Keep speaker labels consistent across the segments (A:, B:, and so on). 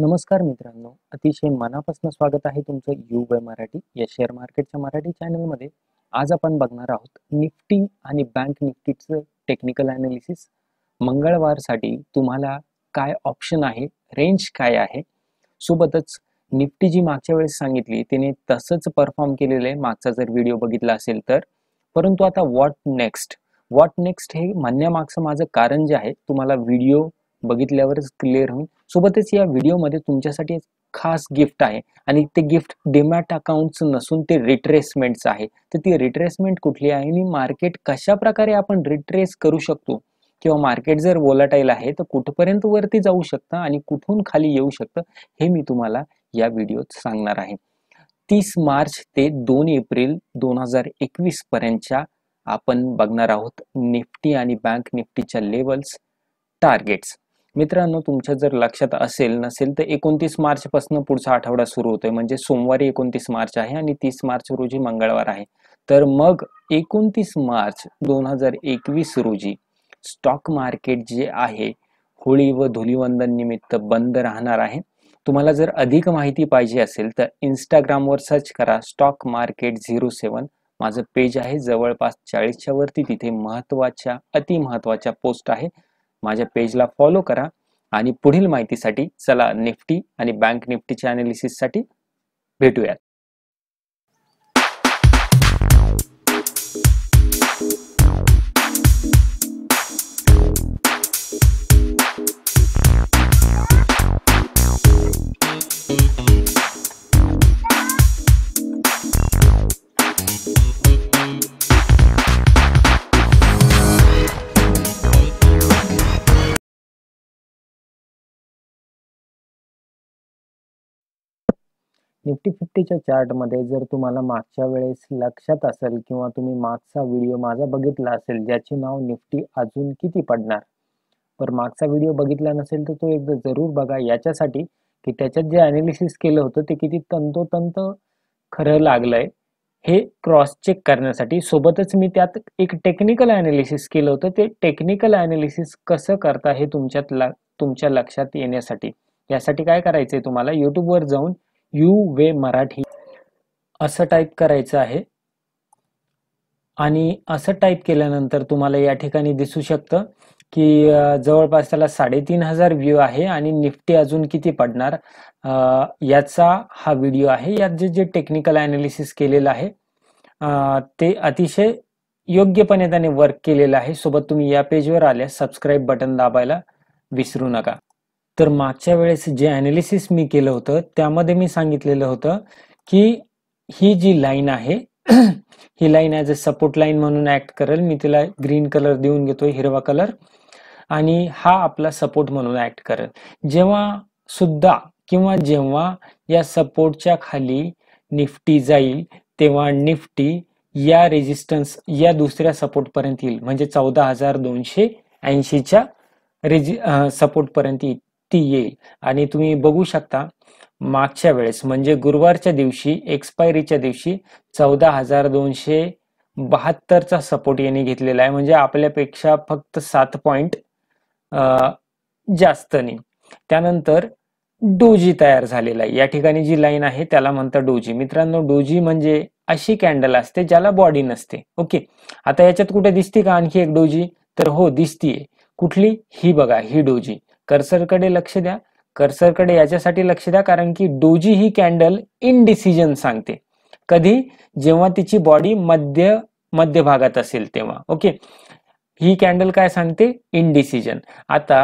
A: नमस्कार मित्रांनो अतिशय मनापासून स्वागत आहे तुमचं यू वय मराठी या शेअर मार्केटच्या मराठी चॅनलमध्ये आज आपण बघणार आहोत निफ्टी आणि बँक निफ्टीचं टेक्निकल अनालिसिस मंगळवारसाठी तुम्हाला काय ऑप्शन आहे रेंज काय आहे सोबतच निफ्टी जी मागच्या वेळेस सांगितली तिने तसंच परफॉर्म केलेलं आहे मागचा जर व्हिडिओ बघितला असेल तर परंतु आता व्हॉट नेक्स्ट व्हॉट नेक्स्ट हे म्हणण्यामागचं माझं कारण जे आहे तुम्हाला व्हिडिओ बघितल्यावरच क्लिअर होईल सोबतच या व्हिडिओमध्ये तुमच्यासाठी खास गिफ्ट आहे आणि ते गिफ्ट डिमॅट अकाउंट नसून ते रिट्रेसमेंटच आहे तर ती रिट्रेसमेंट कुठली आहे आणि मार्केट कशा प्रकारे आपण रिट्रेस करू शकतो किंवा मार्केट जर वोलाटाईल आहे तर कुठपर्यंत वरती जाऊ शकतं आणि कुठून खाली येऊ शकतं हे मी तुम्हाला या व्हिडिओत सांगणार आहे तीस मार्च ते दोन एप्रिल दोन हजार एकवीस पर्यंतच्या आपण बघणार आहोत निफ्टी आणि बँक निफ्टीच्या लेवल्स टार्गेट्स मित्रांनो तुमच्या जर लक्षात असेल नसेल तर एकोणतीस मार्च पासून पुढचा आठवडा सुरू होतोय म्हणजे सोमवारी एकोणतीस मार्च आहे आणि तीस मार्च रोजी मंगळवार आहे तर मग एकोणतीस मार्च दोन हजार एकवीस रोजी स्टॉक मार्केट जे आहे होळी व धुलिवंदन निमित्त बंद राहणार आहे तुम्हाला जर अधिक माहिती पाहिजे असेल तर इंस्टाग्रामवर सर्च करा स्टॉक मार्केट झिरो सेवन माझं पेज आहे जवळपास चाळीसच्या वरती तिथे महत्वाच्या अतिमहत्वाच्या पोस्ट आहे माझ्या पेजला फॉलो करा आणि पुढील माहितीसाठी चला निफ्टी आणि बँक निफ्टीच्या अनालिसिससाठी भेटूयात निफ्टी फिफ्टीच्या चार्टमध्ये जर तुम्हाला मागच्या वेळेस लक्षात असेल किंवा तुम्ही मागचा व्हिडिओ माझा बघितला असेल ज्याचे नाव निफ्टी अजून किती पडणार पर मागचा व्हिडिओ बघितला नसेल तर तो एकदा जरूर बघा याच्यासाठी की त्याच्यात जे अनालिसिस केलं होतं ते किती तंतोतंत खरं लागलंय हे क्रॉस चेक करण्यासाठी सोबतच मी त्यात एक टेक्निकल अनालिसिस केलं होतं ते टेक्निकल अनालिसिस कसं करता हे तुमच्यात तुमच्या लक्षात येण्यासाठी यासाठी काय करायचंय तुम्हाला युट्यूबवर जाऊन यू वे मराठी असं टाईप करायचं आहे आणि असं टाईप केल्यानंतर तुम्हाला या ठिकाणी दिसू शकतं की जवळपास त्याला साडेतीन हजार व्ह्यू आहे आणि निफ्टी अजून किती पडणार याचा हा व्हिडिओ आहे यात जे जे टेक्निकल अनालिसिस केलेलं आहे ते अतिशय योग्यपणे त्याने वर्क केलेलं आहे सोबत तुम्ही या पेजवर आल्या सबस्क्राईब बटन दाबायला विसरू नका तर मागच्या वेळेस जे ॲनालिसिस मी केलं होतं त्यामध्ये मी सांगितलेलं होतं की ही जी लाईन आहे ही line as a support line म्हणून ऍक्ट करेल मी तिला ग्रीन कलर देऊन घेतो हिरवा कलर आणि हा आपला सपोर्ट म्हणून ऍक्ट करेल जेव्हा सुद्धा किंवा जेव्हा या सपोर्टच्या खाली निफ्टी जाईल तेव्हा निफ्टी या रेजिस्टन्स या दुसऱ्या सपोर्टपर्यंत येईल म्हणजे चौदा हजार दोनशे ऐंशीच्या रेजि सपोर्टपर्यंत येईल ती येईल आणि तुम्ही बघू शकता मागच्या वेळेस म्हणजे गुरुवारच्या दिवशी एक्सपायरीच्या दिवशी चौदा हजार दोनशे बहात्तरचा सपोर्ट यांनी घेतलेला आहे म्हणजे आपल्यापेक्षा फक्त सात पॉइंट नाही त्यानंतर डोजी तयार झालेला आहे या ठिकाणी जी लाईन आहे त्याला म्हणतात डोजी मित्रांनो डोजी म्हणजे अशी कॅन्डल असते ज्याला बॉडी नसते ओके आता याच्यात कुठे दिसते का आणखी एक डोजी तर हो दिसतीये कुठली ही बघा ही डोजी कर्सरकडे लक्ष द्या कर्सरकडे याच्यासाठी लक्ष द्या कारण की डोजी ही कॅन्डल इनडिसिजन सांगते कधी जेव्हा तिची बॉडी मध्य मध्य भागात असेल तेव्हा ओके ही कॅन्डल काय सांगते इनडिसिजन आता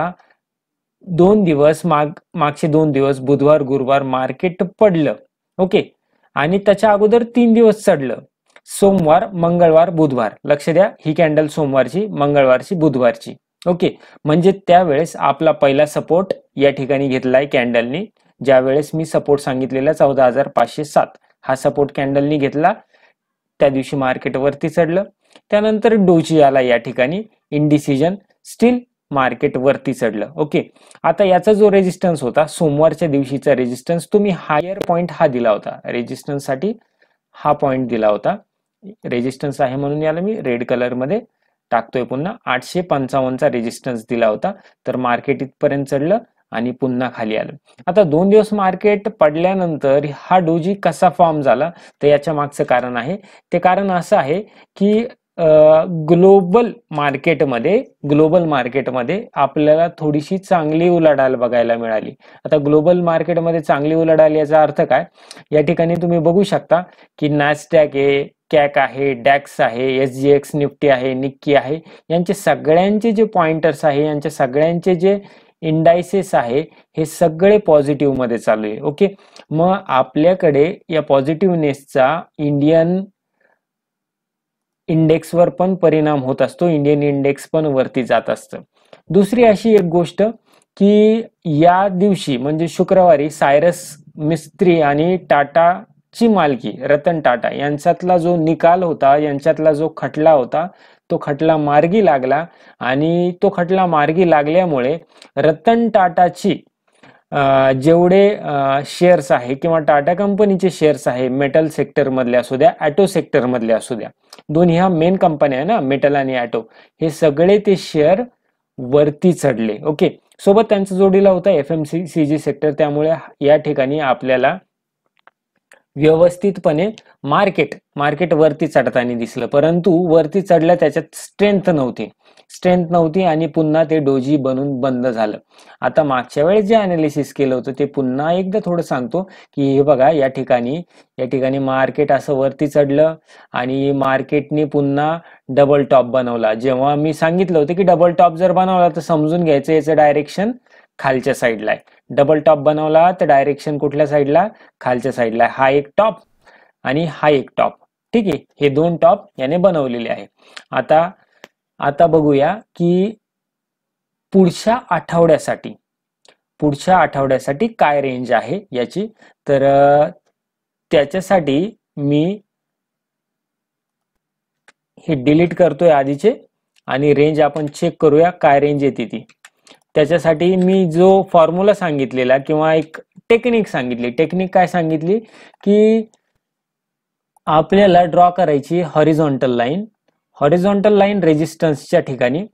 A: दोन दिवस माग मागचे दोन दिवस बुधवार गुरुवार मार्केट पडलं ओके आणि त्याच्या अगोदर तीन दिवस चढलं सोमवार मंगळवार बुधवार लक्ष द्या ही कॅन्डल सोमवारची मंगळवारची बुधवारची ओके म्हणजे त्यावेळेस आपला पहिला सपोर्ट या ठिकाणी घेतला आहे कॅन्डलनी ज्यावेळेस मी सपोर्ट सांगितलेला चौदा हजार पाचशे सात हा सपोर्ट कॅन्डलनी घेतला त्या दिवशी मार्केट वरती चढलं त्यानंतर डोजी आला या ठिकाणी इनडिसिजन स्टील मार्केट वरती चढलं ओके आता याचा जो रेजिस्टन्स होता सोमवारच्या दिवशीचा रेजिस्टन्स तुम्ही हायर पॉईंट हा दिला होता रेजिस्टन्ससाठी हा पॉइंट दिला होता रेजिस्टन्स आहे म्हणून याला मी रेड कलरमध्ये टाकतोय पुन्हा आठशे पंचावन्नचा रेजिस्टन्स दिला होता तर मार्केट इथपर्यंत चढलं आणि पुन्हा खाली आलं आता दोन दिवस मार्केट पडल्यानंतर हा डोजी कसा फॉर्म झाला तर याच्या मागचं कारण आहे ते कारण असं आहे की ग्लोबल मार्केटमध्ये ग्लोबल मार्केटमध्ये आपल्याला थोडीशी चांगली उलाढाल बघायला मिळाली आता ग्लोबल मार्केटमध्ये चांगली उलाढाल याचा अर्थ काय या ठिकाणी तुम्ही बघू शकता की नॅस्टॅक आहे कॅक आहे डॅक्स आहे एस जी एक्स निफ्टी आहे निक्की आहे यांचे सगळ्यांचे जे पॉइंटर्स आहे यांचे सगळ्यांचे जे इंडायसेस आहे हे सगळे पॉझिटिव्हमध्ये चालू आहे ओके मग आपल्याकडे या पॉझिटिव्हनेसचा इंडियन इंडेक्सवर पण परिणाम होत असतो इंडियन इंडेक्स पण वरती जात असतं दुसरी अशी एक गोष्ट की या दिवशी म्हणजे शुक्रवारी सायरस मिस्त्री आणि टाटा ची मालकी रतन टाटा यांच्यातला जो निकाल होता यांच्यातला जो खटला होता तो खटला मार्गी लागला आणि तो खटला मार्गी लागल्यामुळे रतन टाटाची जेवढे शेअर्स आहे किंवा टाटा कंपनीचे शेअर्स आहे मेटल मधले असू द्या सेक्टर मधले असू द्या दोन्ही ह्या मेन कंपन्या आहे ना मेटल आणि ॲटो हे सगळे ते शेअर वरती चढले ओके सोबत त्यांचा जोडीला होता एफ एम सी सी जी सेक्टर त्यामुळे या ठिकाणी आपल्याला व्यवस्थितपणे मार्केट मार्केट वरती चढताना दिसलं परंतु वरती चढल्या त्याच्यात स्ट्रेंथ नव्हती स्ट्रेंथ नव्हती आणि पुन्हा ते डोजी बनून बंद झालं आता मागच्या वेळेस जे अनालिसिस केलं होतं ते पुन्हा एकदा थोडं सांगतो की हे बघा या ठिकाणी या ठिकाणी मार्केट असं वरती चढलं आणि मार्केटने पुन्हा डबल टॉप बनवला जेव्हा मी सांगितलं होतं की डबल टॉप जर बनवला तर समजून घ्यायचं याचं डायरेक्शन खालच्या साईडला आहे डबल टॉप बनवला तर डायरेक्शन कुठल्या साईडला खालच्या साईडला हा एक टॉप आणि हा एक टॉप ठीक आहे हे दोन टॉप याने बनवलेले आहे आता आता बघूया की पुढच्या आठवड्यासाठी पुढच्या आठवड्यासाठी काय रेंज आहे याची तर त्याच्यासाठी मी हे डिलीट करतोय आधीचे आणि रेंज आपण चेक करूया काय रेंज येते ती त्याच्यासाठी मी जो फॉर्म्युला सांगितलेला किंवा एक टेक्निक सांगितली टेक्निक काय सांगितली की आपल्याला ड्रॉ करायची हॉरिझॉन्टल लाईन हॉरिझॉन्टल लाईन रेजिस्टन्सच्या ठिकाणी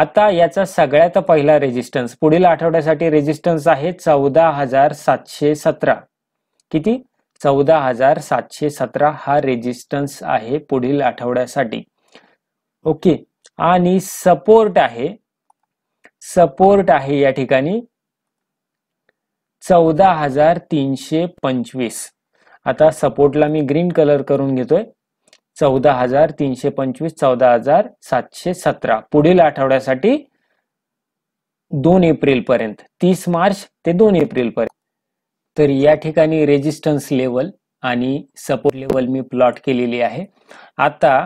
A: आता याचा सगळ्यात पहिला रेजिस्टन्स पुढील आठवड्यासाठी रेजिस्टन्स आहे चौदा हजार सातशे सतरा किती चौदा हजार सातशे सतरा हा रेजिस्टन्स आहे पुढील आठवड्यासाठी ओके आणि सपोर्ट आहे सपोर्ट आहे या ठिकाणी चौदा हजार तीनशे पंचवीस आता सपोर्टला मी ग्रीन कलर करून घेतोय चौदा हजार तीनशे पंचवीस चौदा हजार सातशे सतरा पुढील आठवड्यासाठी दोन एप्रिल पर्यंत तीस मार्च ते दोन एप्रिल पर्यंत तर या ठिकाणी रेजिस्टन्स लेवल आणि सपोर्ट लेवल मी प्लॉट केलेली आहे आता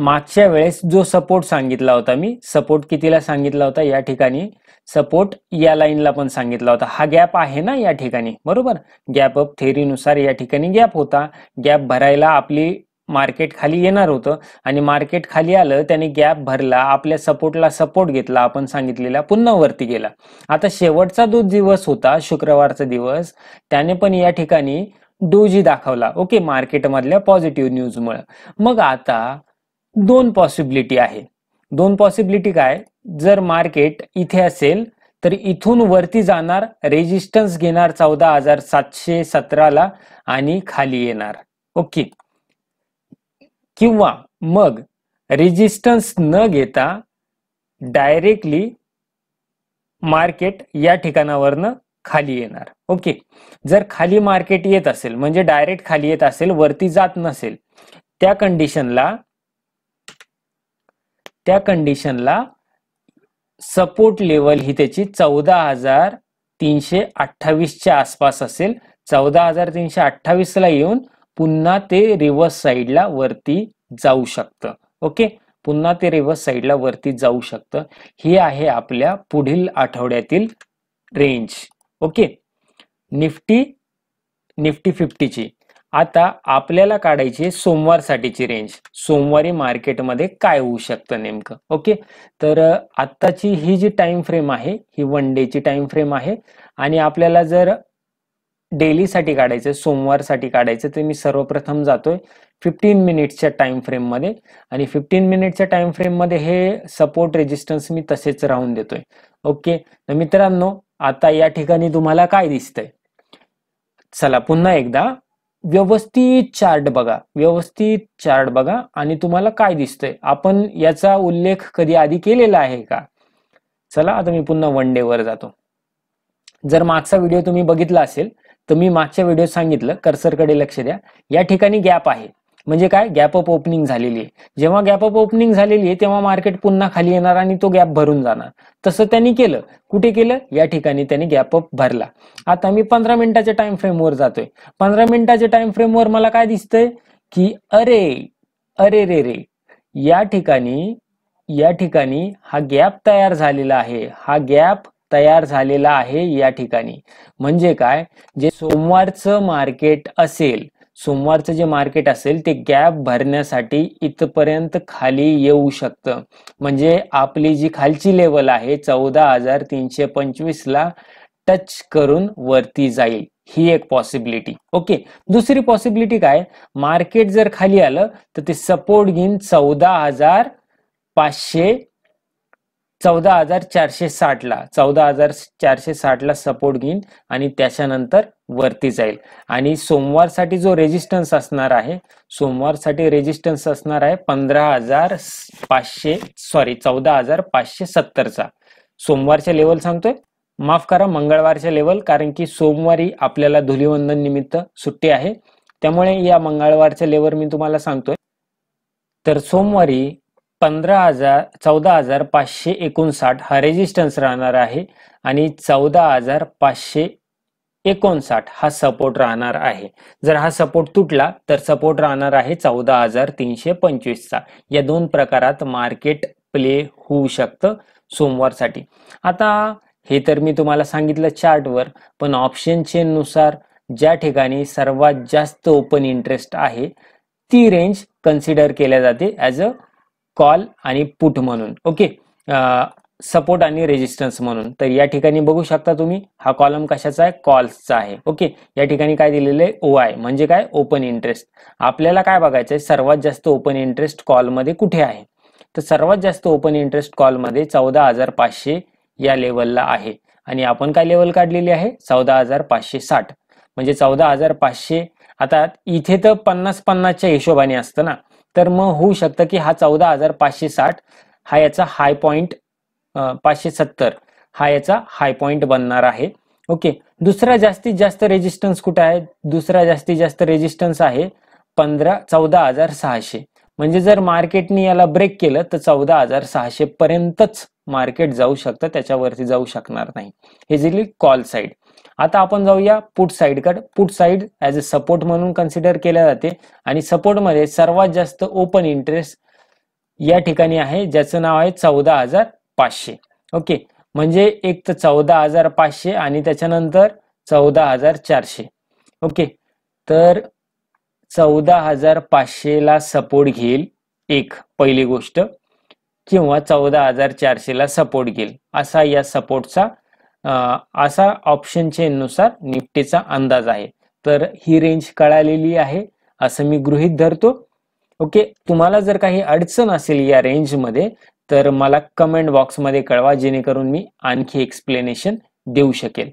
A: मागच्या वेळेस जो सपोर्ट सांगितला होता मी सपोर्ट कितीला सांगितला होता या ठिकाणी सपोर्ट या लाईनला पण सांगितला होता हा गॅप आहे ना या ठिकाणी बरोबर गॅप अप थेअरीनुसार या ठिकाणी गॅप होता गॅप भरायला आपली मार्केट खाली येणार होतं आणि मार्केट खाली आलं त्याने गॅप भरला आपल्या सपोर्टला सपोर्ट घेतला आपण सांगितलेला पुन्हा वरती गेला आता शेवटचा जो दिवस होता शुक्रवारचा दिवस त्याने पण या ठिकाणी डोजी दाखवला ओके मार्केटमधल्या पॉझिटिव्ह न्यूजमुळे मग आता दोन पॉसिबिलिटी आहे दोन पॉसिबिलिटी काय जर मार्केट इथे असेल तर इथून वरती जाणार रेजिस्टन्स घेणार चौदा हजार सातशे सतराला आणि खाली येणार ओके किंवा मग रेजिस्टन्स न घेता डायरेक्टली मार्केट या ठिकाणावरनं खाली येणार ओके जर खाली मार्केट येत असेल म्हणजे डायरेक्ट खाली येत असेल वरती जात नसेल त्या कंडिशनला त्या कंडिशनला सपोर्ट लेवल ही त्याची चौदा हजार तीनशे अठ्ठावीसच्या आसपास असेल चौदा हजार तीनशे अठ्ठावीसला येऊन पुन्हा ते रिव्हर्स साईडला वरती जाऊ शकतं ओके पुन्हा ते रिव्हर्स साईडला वरती जाऊ शकतं हे आहे आपल्या पुढील आठवड्यातील रेंज ओके निफ्टी निफ्टी फिफ्टीची आता आपल्याला काढायची सोमवारसाठीची रेंज सोमवारी मार्केटमध्ये काय होऊ शकतं नेमकं ओके तर आत्ताची ही जी टाइम फ्रेम आहे ही वन डेची टाइम फ्रेम आहे आणि आपल्याला जर डेलीसाठी काढायचं सोमवारसाठी काढायचं तर मी सर्वप्रथम जातोय फिफ्टीन मिनिट्सच्या टाइम फ्रेममध्ये आणि फिफ्टीन मिनिटच्या टाइम फ्रेममध्ये हे सपोर्ट रेजिस्टन्स मी तसेच राहून देतोय ओके तर मित्रांनो आता या ठिकाणी तुम्हाला काय दिसतंय चला पुन्हा एकदा व्यवस्थित चार्ट बघा व्यवस्थित चार्ट बघा आणि तुम्हाला काय दिसतंय आपण याचा उल्लेख कधी आधी केलेला आहे का चला आता मी पुन्हा वन डे वर जातो जर मागचा व्हिडिओ तुम्ही बघितला असेल तर मी मागच्या व्हिडिओत सांगितलं कर्सरकडे लक्ष द्या या ठिकाणी गॅप आहे म्हणजे काय गॅप अप ओपनिंग झालेली आहे जेव्हा गॅप अप ओपनिंग झालेली आहे तेव्हा मार्केट पुन्हा खाली येणार आणि तो गॅप भरून जाणार तसं त्यांनी केलं कुठे केलं या ठिकाणी त्यांनी गॅप अप भरला आता मी पंधरा मिनिटाच्या टाइम फ्रेमवर जातोय पंधरा मिनिटाच्या टाइम फ्रेमवर मला काय दिसतंय की अरे अरे रे रे या ठिकाणी या ठिकाणी हा गॅप तयार झालेला आहे हा गॅप तयार झालेला आहे या ठिकाणी म्हणजे काय जे सोमवारचं मार्केट असेल सोमवारचं जे मार्केट असेल ते गॅप भरण्यासाठी इथपर्यंत खाली येऊ शकतं म्हणजे आपली जी खालची लेवल आहे चौदा हजार तीनशे पंचवीसला टच करून वरती जाईल ही एक पॉसिबिलिटी ओके दुसरी पॉसिबिलिटी काय मार्केट जर खाली आलं तर ते सपोर्ट घेईन चौदा हजार पाचशे चौदा हजार चारशे साठला चौदा हजार चारशे साठला सपोर्ट घेईन आणि त्याच्यानंतर वरती जाईल आणि सोमवारसाठी जो रेजिस्टन्स असणार आहे सोमवारसाठी रेजिस्टन्स असणार आहे पंधरा हजार पाचशे सॉरी चौदा हजार पाचशे सत्तरचा सोमवारचे लेवल सांगतोय माफ करा मंगळवारचे लेवल कारण की सोमवारी आपल्याला धुलिवंदन निमित्त सुट्टी आहे त्यामुळे या मंगळवारचे लेवल मी तुम्हाला सांगतोय तर सोमवारी पंधरा हजार चौदा हजार पाचशे एकोणसाठ हा रेजिस्टन्स राहणार आहे आणि चौदा हजार पाचशे एकोणसाठ हा सपोर्ट राहणार आहे जर हा सपोर्ट तुटला तर सपोर्ट राहणार आहे चौदा हजार तीनशे पंचवीसचा या दोन प्रकारात मार्केट प्ले होऊ शकतं सोमवारसाठी आता हे तर मी तुम्हाला सांगितलं चार्टवर पण ऑप्शन नुसार ज्या ठिकाणी सर्वात जास्त ओपन इंटरेस्ट आहे ती रेंज कन्सिडर केल्या जाते ॲज अ कॉल आणि पुट म्हणून ओके सपोर्ट आणि रेजिस्टन्स म्हणून तर या ठिकाणी बघू शकता तुम्ही हा कॉलम कशाचा आहे कॉल्सचा आहे ओके या ठिकाणी काय दिलेलं आहे ओ आय म्हणजे काय ओपन इंटरेस्ट आपल्याला काय बघायचं आहे सर्वात जास्त ओपन इंटरेस्ट कॉलमध्ये कुठे आहे तर सर्वात जास्त ओपन इंटरेस्ट कॉलमध्ये चौदा हजार पाचशे या लेवलला आहे आणि आपण काय लेवल काढलेली आहे चौदा हजार पाचशे साठ म्हणजे चौदा हजार पाचशे आता इथे तर पन्नास पन्नासच्या हिशोबाने असतं ना तर मग होऊ शकतं की हा चौदा हजार पाचशे साठ हा याचा हाय पॉइंट पाचशे सत्तर हा याचा हाय पॉईंट बनणार आहे ओके दुसरा जास्तीत जास्त रेजिस्टन्स कुठे आहे दुसरा जास्तीत जास्त रेजिस्टन्स आहे पंधरा चौदा हजार सहाशे म्हणजे जर मार्केटने याला ब्रेक केलं तर चौदा हजार सहाशे पर्यंतच मार्केट जाऊ शकतं त्याच्यावरती जाऊ शकणार नाही हे कॉल साईड आता आपण जाऊया पुट कड put side as a support म्हणून कन्सिडर केल्या जाते आणि सपोर्टमध्ये सर्वात जास्त ओपन इंटरेस्ट या ठिकाणी आहे ज्याचं नाव आहे चौदा हजार पाचशे ओके म्हणजे एक तर चौदा हजार पाचशे आणि त्याच्यानंतर चौदा हजार चारशे ओके तर चौदा हजार पाचशेला सपोर्ट घेईल एक पहिली गोष्ट किंवा चौदा हजार चारशेला सपोर्ट घेईल असा या सपोर्टचा असा ऑप्शन नुसार निफ्टीचा अंदाज आहे तर ही रेंज कळालेली आहे असं मी गृहित धरतो ओके तुम्हाला जर काही अडचण असेल या रेंजमध्ये तर मला कमेंट बॉक्समध्ये कळवा जेणेकरून मी आणखी एक्सप्लेनेशन देऊ शकेल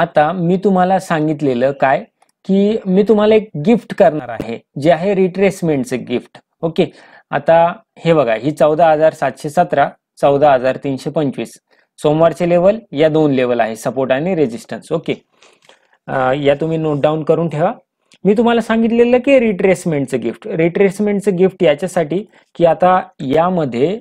A: आता मी तुम्हाला सांगितलेलं काय की मी तुम्हाला एक गिफ्ट करणार आहे जे आहे रिट्रेसमेंटचे गिफ्ट ओके आता हे बघा ही चौदा हजार सातशे सतरा चौदा हजार तीनशे पंचवीस सोमवारचे लेवल या दोन लेवल आहे सपोर्ट आणि रेजिस्टन्स ओके या तुम्ही नोट डाऊन करून ठेवा मी तुम्हाला सांगितलेलं की रिट्रेसमेंटचं गिफ्ट रिट्रेसमेंटचं गिफ्ट याच्यासाठी की आता यामध्ये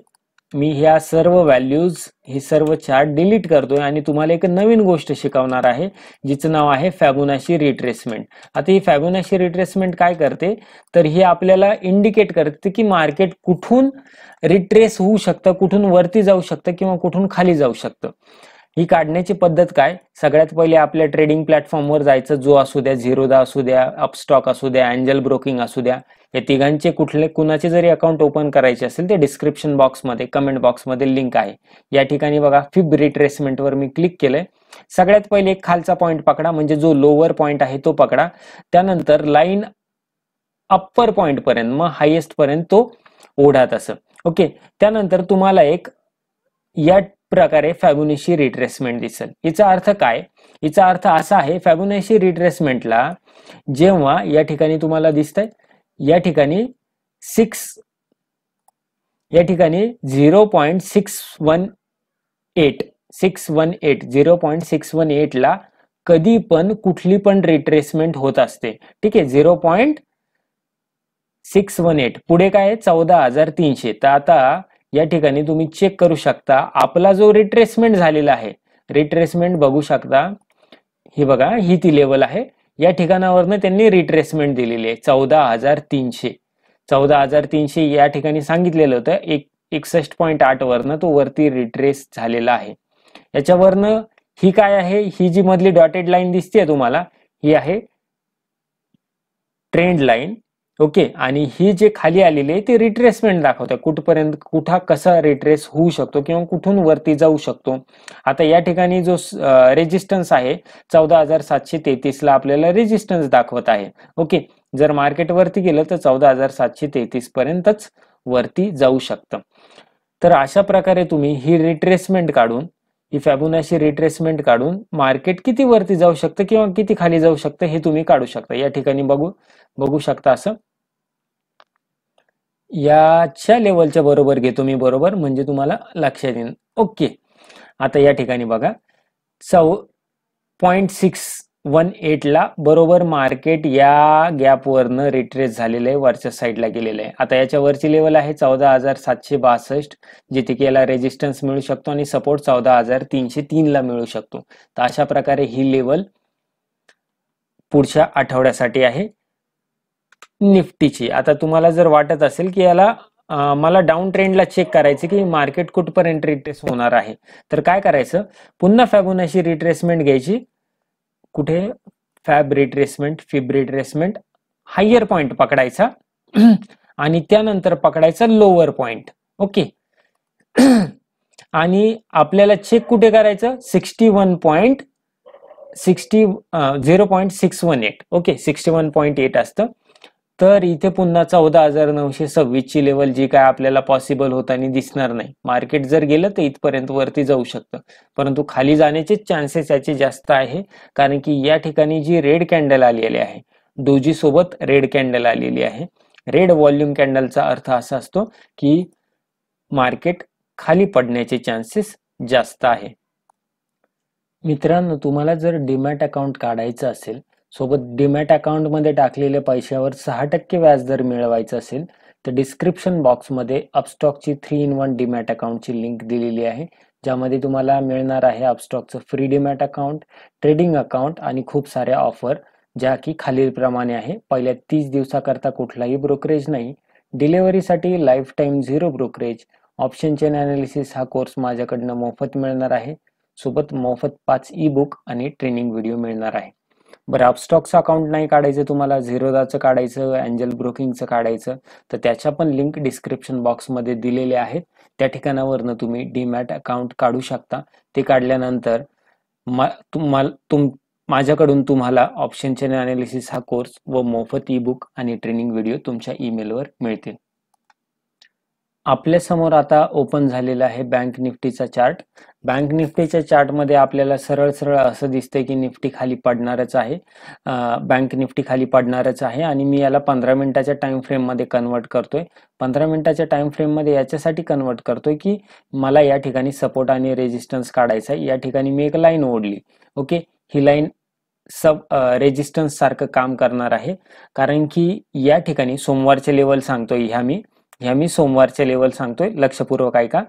A: मी ह्या सर्व व्हॅल्यूज हे सर्व चार्ट डिलीट करतोय आणि तुम्हाला एक नवीन गोष्ट शिकवणार आहे जिचं नाव आहे फॅगुनाशी रिट्रेसमेंट आता ही फॅबुनाशी रिट्रेसमेंट काय करते तर ही आपल्याला इंडिकेट करते की मार्केट कुठून रिट्रेस होऊ शकतं कुठून वरती जाऊ शकतं किंवा कुठून खाली जाऊ शकतं ही काढण्याची पद्धत काय सगळ्यात पहिले आपल्या ट्रेडिंग प्लॅटफॉर्मवर जायचं जो असू द्या झिरोदा असू द्या अपस्टॉक असू द्या अँजल ब्रोकिंग असू द्या या तिघांचे कुठले कुणाचे जरी अकाउंट ओपन करायचे असेल ते डिस्क्रिप्शन बॉक्समध्ये कमेंट बॉक्समध्ये लिंक आहे या ठिकाणी बघा फिब रिट्रेसमेंटवर मी क्लिक केलंय सगळ्यात पहिले एक खालचा पॉईंट पकडा म्हणजे जो लोअर पॉईंट आहे तो पकडा त्यानंतर लाईन अप्पर पॉईंट पर्यंत मग हायेस्ट पर्यंत तो ओढात असं ओके त्यानंतर तुम्हाला एक या प्रकारे फॅबुनेशी रिट्रेसमेंट दिसेल याचा अर्थ काय याचा अर्थ असा आहे फॅबुनेशी रिट्रेसमेंटला जेव्हा या ठिकाणी तुम्हाला दिसत या ठिकाणी सिक्स या ठिकाणी zero point six one eight six one eight zero point six one एटला कधी पण कुठली पण रिट्रेसमेंट होत असते ठीक आहे zero point six one eight पुढे काय चौदा हजार तीनशे तर आता या ठिकाणी तुम्ही चेक करू शकता आपला जो रिट्रेसमेंट झालेला आहे रिट्रेसमेंट बघू शकता हे बघा ही ती लेवल आहे या ठिकाणावरनं त्यांनी रिट्रेसमेंट दिलेली आहे चौदा हजार तीनशे चौदा हजार तीनशे या ठिकाणी सांगितलेलं होतं एक एकसष्ट पॉईंट आठ वरनं तो वरती रिट्रेस झालेला आहे याच्यावरनं ही काय आहे ही जी मधली डॉटेड लाईन दिसते तुम्हाला ही आहे ट्रेंड लाईन ओके आणि ही जे खाली आलेली आहे ते रिट्रेसमेंट आहे कुठपर्यंत कुठा कसा रिट्रेस होऊ शकतो किंवा कुठून वरती जाऊ शकतो आता या ठिकाणी जो रेजिस्टन्स आहे चौदा हजार सातशे ला आपल्याला रेजिस्टन्स दाखवत आहे ओके जर मार्केट वरती गेलं तर चौदा हजार सातशे तेहतीस पर्यंतच वरती जाऊ शकतं तर अशा प्रकारे तुम्ही ही रिट्रेसमेंट काढून ही फॅबुनाशी रिट्रेसमेंट काढून मार्केट किती वरती जाऊ शकतं किंवा किती खाली जाऊ शकतं हे तुम्ही काढू शकता या ठिकाणी बघू बघू शकता असं याच्या लेवलच्या बरोबर घेतो मी बरोबर म्हणजे तुम्हाला लक्षात येईन ओके आता या ठिकाणी बघा चौ पॉईंट सिक्स वन एटला बरोबर मार्केट या गॅपवरनं रिट्रेस झालेलं आहे वरच्या साईडला गेलेलं आहे आता याच्या वरची लेवल आहे चौदा हजार सातशे बासष्ट जिथे की याला रेजिस्टन्स मिळू शकतो आणि सपोर्ट चौदा हजार तीनशे तीनला मिळू शकतो तर अशा प्रकारे ही लेवल पुढच्या आठवड्यासाठी आहे निफ्टीची आता तुम्हाला जर वाटत असेल की याला मला डाऊन ट्रेंडला चेक करायचं की मार्केट कुठपर्यंत रिट्रेस होणार आहे तर काय करायचं पुन्हा फॅबोनाची रिट्रेसमेंट घ्यायची कुठे fib retracement fib retracement higher point पकडायचा आणि त्यानंतर पकडायचा लोअर पॉइंट ओके आणि आपल्याला चेक कुठे करायचं sixty one point sixty zero point six one eight okay sixty one point eight असतं तर इथे पुन्हा चौदा हजार नऊशे सव्वीस ची लेवल जी काय आपल्याला पॉसिबल होतानी दिसणार नाही मार्केट जर गेलं तर इथपर्यंत वरती जाऊ शकतं परंतु खाली जाण्याचे चान्सेस याचे जास्त आहे कारण की या ठिकाणी जी रेड कॅन्डल आलेली आहे डोजी सोबत रेड कॅन्डल आलेली आहे रेड व्हॉल्यूम कॅन्डलचा अर्थ असा असतो की मार्केट खाली पडण्याचे चान्सेस जास्त आहे मित्रांनो तुम्हाला जर डीमॅट अकाउंट काढायचं असेल सोबत डिमॅट अकाउंटमध्ये टाकलेल्या पैशावर सहा टक्के व्याजदर मिळवायचा असेल तर डिस्क्रिप्शन बॉक्समध्ये अपस्टॉकची थ्री इन वन डिमॅट अकाउंटची लिंक दिलेली आहे ज्यामध्ये तुम्हाला मिळणार आहे अपस्टॉकचं free demat account trading account आणि खूप साऱ्या ऑफर ज्या की खालीलप्रमाणे आहे पहिल्या तीस दिवसाकरता कुठलाही ब्रोकरेज नाही डिलेवरीसाठी lifetime zero brokerage option chain analysis हा कोर्स माझ्याकडनं मोफत मिळणार आहे सोबत मोफत पाच ई बुक आणि ट्रेनिंग व्हिडिओ मिळणार आहे बरं अपस्टॉक्स अकाउंट नाही काढायचं तुम्हाला झिरोदाचं काढायचं अँजल ब्रोकिंगचं काढायचं तर त्याच्या पण लिंक डिस्क्रिप्शन बॉक्समध्ये दिलेले आहेत त्या ठिकाणावरनं तुम्ही डीमॅट अकाउंट काढू शकता ते काढल्यानंतर माझ्याकडून तुम्हाला ऑप्शन चेन अनालिसिस हा कोर्स व मोफत ई बुक आणि ट्रेनिंग व्हिडिओ तुमच्या ईमेलवर मिळतील आपल्यासमोर आता ओपन झालेला आहे बँक निफ्टीचा चार्ट बँक निफ्टीच्या चार्टमध्ये आपल्याला सरळ सरळ असं दिसतंय की निफ्टी खाली पडणारच आहे बँक निफ्टी खाली पडणारच आहे आणि मी याला पंधरा मिनिटाच्या टाइम फ्रेममध्ये कन्वर्ट करतोय पंधरा मिनिटाच्या टाइम फ्रेममध्ये याच्यासाठी कन्वर्ट करतोय की मला या ठिकाणी सपोर्ट आणि रेजिस्टन्स काढायचा आहे या ठिकाणी मी एक लाईन ओढली ओके ही लाईन सब रेजिस्टन्स सारखं काम करणार आहे कारण की या ठिकाणी सोमवारचे लेवल सांगतोय ह्या मी ह्या मी सोमवारचे लेवल सांगतोय लक्षपूर्वक का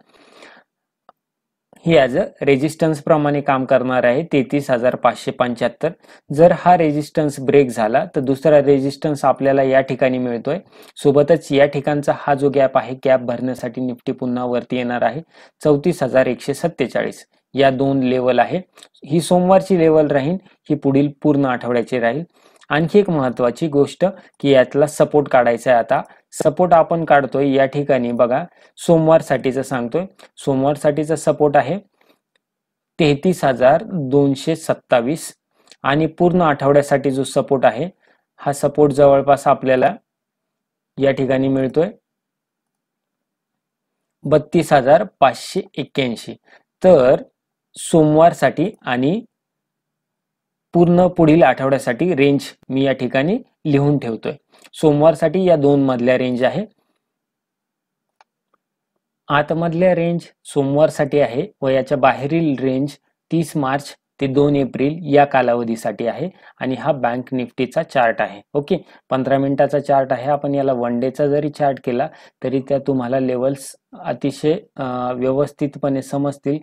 A: ही ॲज अ रेजिस्टन्स प्रमाणे काम करणार आहे तेहतीस हजार पाचशे पंच्याहत्तर जर हा रेजिस्टन्स ब्रेक झाला तर दुसरा रेजिस्टन्स आपल्याला या ठिकाणी मिळतोय सोबतच या ठिकाणचा हा जो गॅप आहे गॅप भरण्यासाठी निफ्टी पुन्हा वरती येणार आहे चौतीस हजार एकशे सत्तेचाळीस या दोन लेवल आहे ही सोमवारची लेवल राहील ही पुढील पूर्ण आठवड्याची राहील आणखी एक महत्वाची गोष्ट की यातला सपोर्ट काढायचा आहे आता सपोर्ट आपण काढतोय या ठिकाणी बघा सोमवारसाठीचं सांगतोय सोमवारसाठीचा सपोर्ट आहे तेहतीस हजार दोनशे सत्तावीस आणि पूर्ण आठवड्यासाठी जो सपोर्ट आहे हा सपोर्ट जवळपास आपल्याला या ठिकाणी मिळतोय बत्तीस हजार पाचशे एक्क्याऐंशी तर सोमवारसाठी आणि पूर्ण पुढील आठवड्यासाठी रेंज मी या ठिकाणी लिहून ठेवतोय सोमवारसाठी या दोन मधल्या रेंज आहे आतमधल्या रेंज सोमवारसाठी आहे व याच्या बाहेरील रेंज तीस मार्च ते दोन एप्रिल या कालावधीसाठी आहे आणि हा बँक निफ्टीचा चार्ट आहे ओके पंधरा मिनिटाचा चार्ट आहे आपण याला वन डेचा जरी चार्ट केला तरी त्या तुम्हाला लेवल्स अतिशय व्यवस्थितपणे समजतील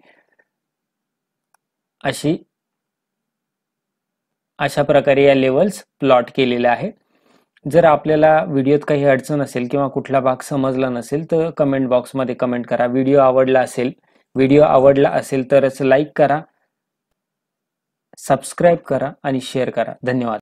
A: अशी अशा प्रकारे या लेवल्स प्लॉट केलेल्या आहेत जर आपल्याला व्हिडिओत काही अडचण असेल किंवा कुठला भाग समजला नसेल तर कमेंट बॉक्समध्ये कमेंट करा व्हिडिओ आवडला असेल व्हिडिओ आवडला असेल तरच लाईक करा सबस्क्राईब करा आणि शेअर करा धन्यवाद